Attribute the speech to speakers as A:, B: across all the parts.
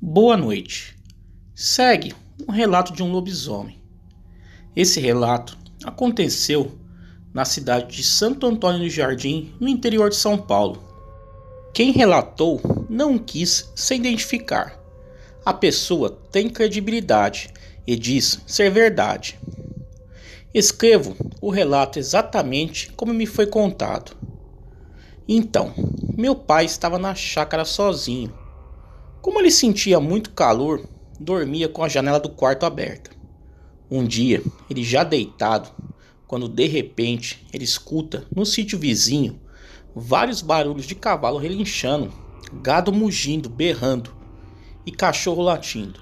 A: Boa noite. Segue um relato de um lobisomem. Esse relato aconteceu na cidade de Santo Antônio do Jardim, no interior de São Paulo. Quem relatou não quis se identificar. A pessoa tem credibilidade e diz ser verdade. Escrevo o relato exatamente como me foi contado. Então, meu pai estava na chácara sozinho. Como ele sentia muito calor, dormia com a janela do quarto aberta. Um dia, ele já deitado, quando de repente ele escuta no sítio vizinho vários barulhos de cavalo relinchando, gado mugindo, berrando e cachorro latindo.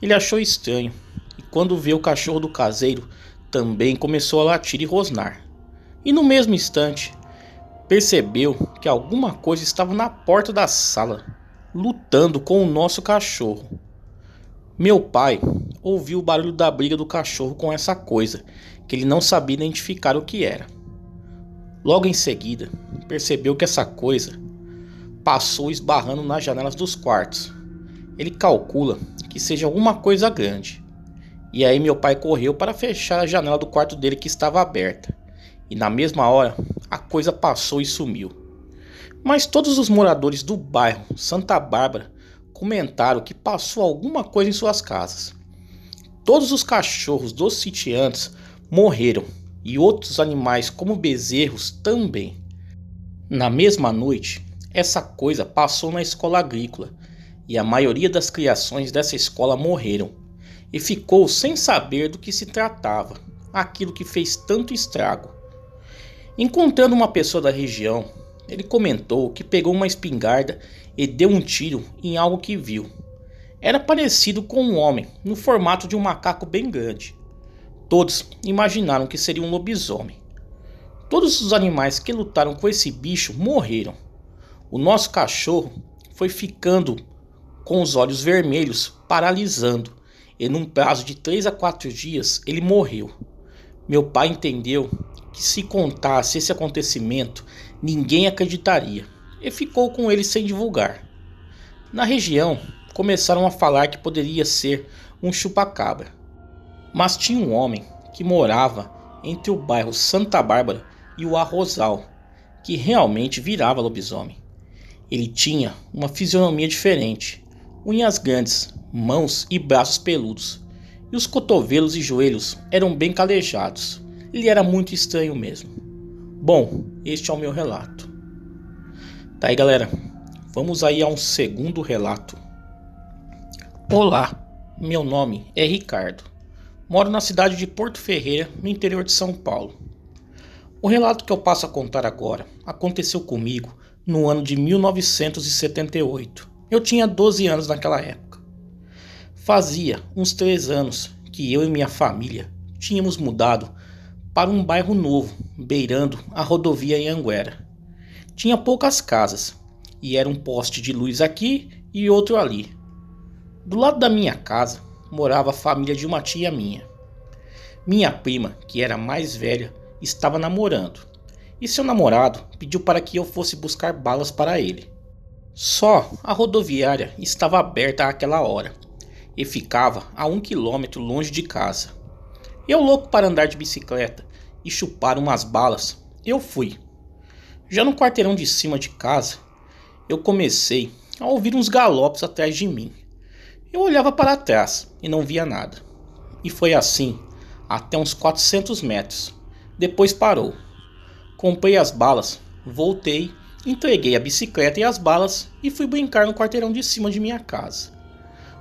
A: Ele achou estranho e quando vê o cachorro do caseiro também começou a latir e rosnar. E no mesmo instante, percebeu que alguma coisa estava na porta da sala, lutando com o nosso cachorro. Meu pai ouviu o barulho da briga do cachorro com essa coisa, que ele não sabia identificar o que era. Logo em seguida, percebeu que essa coisa passou esbarrando nas janelas dos quartos. Ele calcula que seja alguma coisa grande. E aí meu pai correu para fechar a janela do quarto dele que estava aberta. E na mesma hora, a coisa passou e sumiu. Mas todos os moradores do bairro Santa Bárbara comentaram que passou alguma coisa em suas casas. Todos os cachorros dos sitiantes morreram e outros animais, como bezerros, também. Na mesma noite, essa coisa passou na escola agrícola e a maioria das criações dessa escola morreram e ficou sem saber do que se tratava, aquilo que fez tanto estrago. Encontrando uma pessoa da região, ele comentou que pegou uma espingarda e deu um tiro em algo que viu. Era parecido com um homem, no formato de um macaco bem grande. Todos imaginaram que seria um lobisomem. Todos os animais que lutaram com esse bicho morreram. O nosso cachorro foi ficando com os olhos vermelhos, paralisando, e num prazo de 3 a 4 dias ele morreu. Meu pai entendeu que se contasse esse acontecimento, ninguém acreditaria, e ficou com ele sem divulgar. Na região, começaram a falar que poderia ser um chupacabra. Mas tinha um homem que morava entre o bairro Santa Bárbara e o Arrozal, que realmente virava lobisomem. Ele tinha uma fisionomia diferente, unhas grandes, mãos e braços peludos, e os cotovelos e joelhos eram bem calejados. Ele era muito estranho mesmo. Bom, este é o meu relato. Tá aí, galera. Vamos aí a um segundo relato. Olá, meu nome é Ricardo. Moro na cidade de Porto Ferreira, no interior de São Paulo. O relato que eu passo a contar agora aconteceu comigo no ano de 1978. Eu tinha 12 anos naquela época. Fazia uns 3 anos que eu e minha família tínhamos mudado para um bairro novo, beirando a rodovia Anguera, Tinha poucas casas e era um poste de luz aqui e outro ali. Do lado da minha casa morava a família de uma tia minha. Minha prima, que era mais velha, estava namorando e seu namorado pediu para que eu fosse buscar balas para ele. Só a rodoviária estava aberta àquela hora e ficava a um quilômetro longe de casa. Eu louco para andar de bicicleta e chupar umas balas, eu fui. Já no quarteirão de cima de casa, eu comecei a ouvir uns galopes atrás de mim. Eu olhava para trás e não via nada. E foi assim até uns 400 metros. Depois parou. Comprei as balas, voltei, entreguei a bicicleta e as balas e fui brincar no quarteirão de cima de minha casa.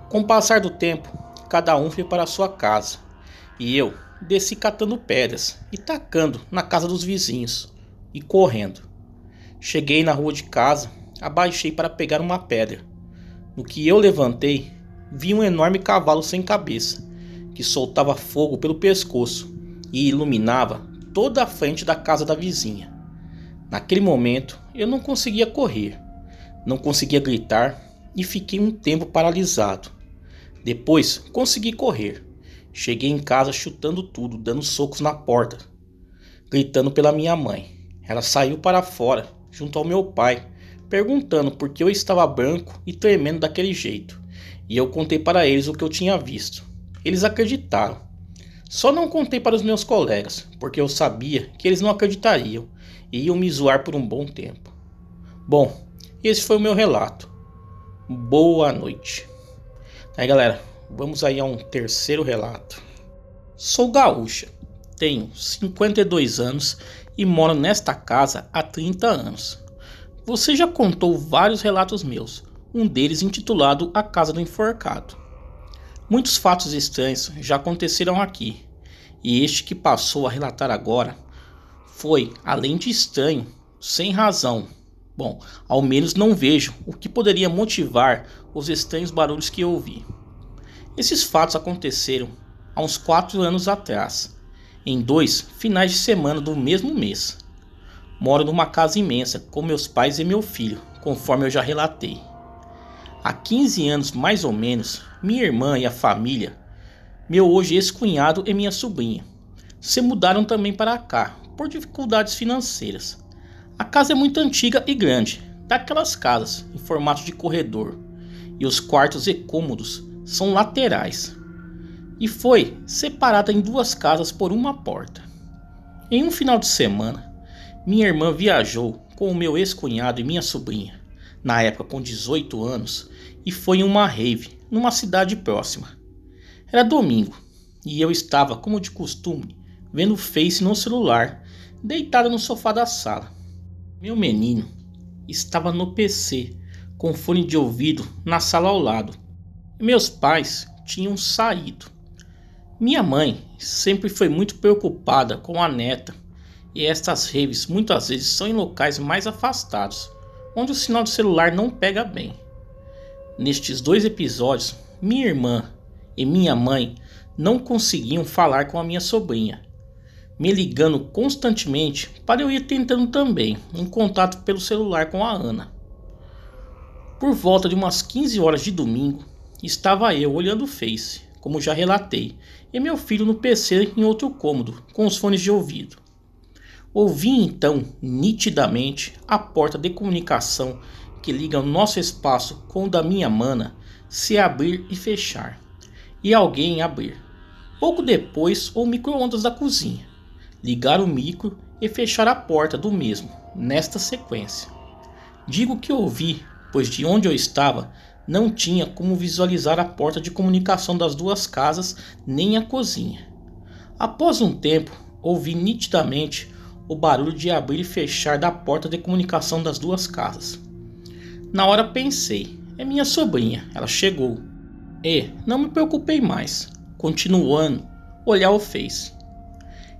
A: Com o passar do tempo, cada um foi para a sua casa e eu desci catando pedras e tacando na casa dos vizinhos e correndo. Cheguei na rua de casa, abaixei para pegar uma pedra. No que eu levantei, vi um enorme cavalo sem cabeça que soltava fogo pelo pescoço e iluminava toda a frente da casa da vizinha. Naquele momento, eu não conseguia correr, não conseguia gritar e fiquei um tempo paralisado. Depois, consegui correr Cheguei em casa chutando tudo, dando socos na porta, gritando pela minha mãe. Ela saiu para fora, junto ao meu pai, perguntando por que eu estava branco e tremendo daquele jeito. E eu contei para eles o que eu tinha visto. Eles acreditaram. Só não contei para os meus colegas, porque eu sabia que eles não acreditariam e iam me zoar por um bom tempo. Bom, esse foi o meu relato. Boa noite. Aí galera, Vamos aí a um terceiro relato. Sou gaúcha, tenho 52 anos e moro nesta casa há 30 anos. Você já contou vários relatos meus, um deles intitulado A Casa do Enforcado. Muitos fatos estranhos já aconteceram aqui, e este que passou a relatar agora foi, além de estranho, sem razão. Bom, ao menos não vejo o que poderia motivar os estranhos barulhos que ouvi. Esses fatos aconteceram há uns quatro anos atrás, em dois finais de semana do mesmo mês. Moro numa casa imensa com meus pais e meu filho, conforme eu já relatei. Há 15 anos mais ou menos, minha irmã e a família, meu hoje ex-cunhado e minha sobrinha, se mudaram também para cá por dificuldades financeiras. A casa é muito antiga e grande, daquelas casas em formato de corredor, e os quartos e cômodos são laterais e foi separada em duas casas por uma porta. Em um final de semana, minha irmã viajou com o meu ex-cunhado e minha sobrinha, na época com 18 anos, e foi em uma rave numa cidade próxima. Era domingo e eu estava, como de costume, vendo o Face no celular, deitado no sofá da sala. Meu menino estava no PC, com fone de ouvido na sala ao lado meus pais tinham saído. Minha mãe sempre foi muito preocupada com a neta, e estas raves muitas vezes são em locais mais afastados, onde o sinal de celular não pega bem. Nestes dois episódios, minha irmã e minha mãe não conseguiam falar com a minha sobrinha, me ligando constantemente para eu ir tentando também um contato pelo celular com a Ana. Por volta de umas 15 horas de domingo, Estava eu olhando o Face, como já relatei, e meu filho no PC em outro cômodo, com os fones de ouvido. Ouvi então, nitidamente, a porta de comunicação que liga o nosso espaço com o da minha mana se abrir e fechar, e alguém abrir. Pouco depois, o micro-ondas da cozinha, ligar o micro e fechar a porta do mesmo, nesta sequência. Digo que ouvi, pois de onde eu estava não tinha como visualizar a porta de comunicação das duas casas nem a cozinha. Após um tempo, ouvi nitidamente o barulho de abrir e fechar da porta de comunicação das duas casas. Na hora pensei, é minha sobrinha, ela chegou. E não me preocupei mais, continuando, olhar o fez.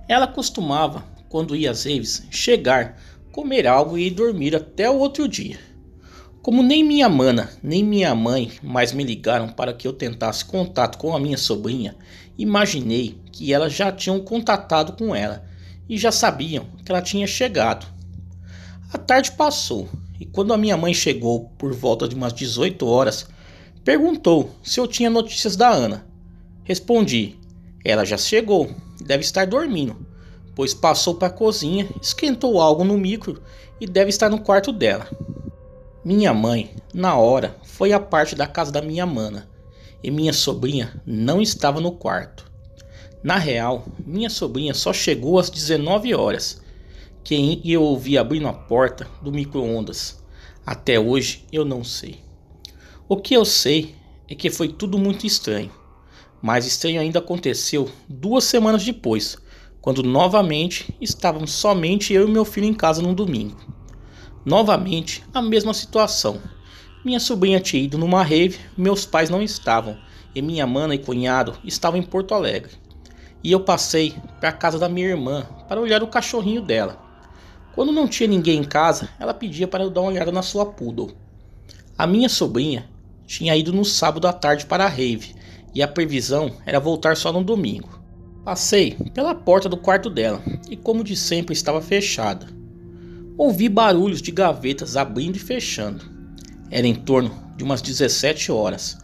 A: Ela costumava, quando ia às aves, chegar, comer algo e dormir até o outro dia. Como nem minha mana, nem minha mãe mais me ligaram para que eu tentasse contato com a minha sobrinha, imaginei que elas já tinham contatado com ela e já sabiam que ela tinha chegado. A tarde passou e quando a minha mãe chegou por volta de umas 18 horas, perguntou se eu tinha notícias da Ana. Respondi: ela já chegou, deve estar dormindo, pois passou para a cozinha, esquentou algo no micro e deve estar no quarto dela. Minha mãe, na hora, foi à parte da casa da minha mana e minha sobrinha não estava no quarto. Na real, minha sobrinha só chegou às 19 horas, que eu ouvi abrindo a porta do micro-ondas. Até hoje eu não sei. O que eu sei é que foi tudo muito estranho. Mais estranho ainda aconteceu duas semanas depois, quando novamente estávamos somente eu e meu filho em casa num domingo. Novamente, a mesma situação. Minha sobrinha tinha ido numa rave, meus pais não estavam, e minha mana e cunhado estavam em Porto Alegre. E eu passei para a casa da minha irmã para olhar o cachorrinho dela. Quando não tinha ninguém em casa, ela pedia para eu dar uma olhada na sua poodle. A minha sobrinha tinha ido no sábado à tarde para a rave, e a previsão era voltar só no domingo. Passei pela porta do quarto dela, e como de sempre estava fechada ouvi barulhos de gavetas abrindo e fechando. Era em torno de umas 17 horas.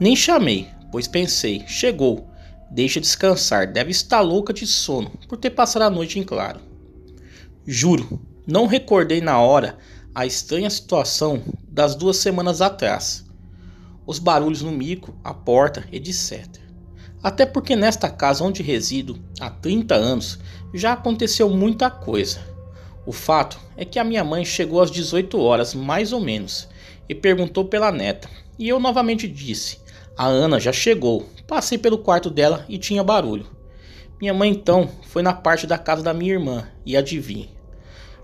A: Nem chamei, pois pensei: chegou, deixa descansar, deve estar louca de sono por ter passado a noite em claro. Juro, não recordei na hora a estranha situação das duas semanas atrás. Os barulhos no mico, a porta, etc. Até porque nesta casa onde resido há 30 anos já aconteceu muita coisa o fato é que a minha mãe chegou às 18 horas, mais ou menos, e perguntou pela neta. E eu novamente disse: A Ana já chegou. Passei pelo quarto dela e tinha barulho. Minha mãe então foi na parte da casa da minha irmã e adivinha.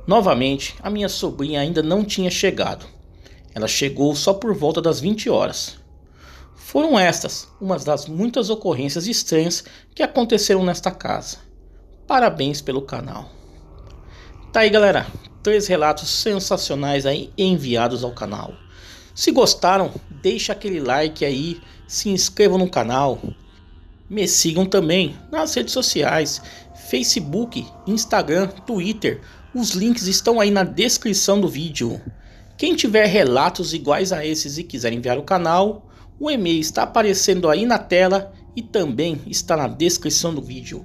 A: Novamente, a minha sobrinha ainda não tinha chegado. Ela chegou só por volta das 20 horas. Foram estas umas das muitas ocorrências estranhas que aconteceram nesta casa. Parabéns pelo canal. Tá aí, galera. Três relatos sensacionais aí enviados ao canal. Se gostaram, deixa aquele like aí, se inscrevam no canal. Me sigam também nas redes sociais, Facebook, Instagram, Twitter. Os links estão aí na descrição do vídeo. Quem tiver relatos iguais a esses e quiser enviar o canal, o e-mail está aparecendo aí na tela e também está na descrição do vídeo.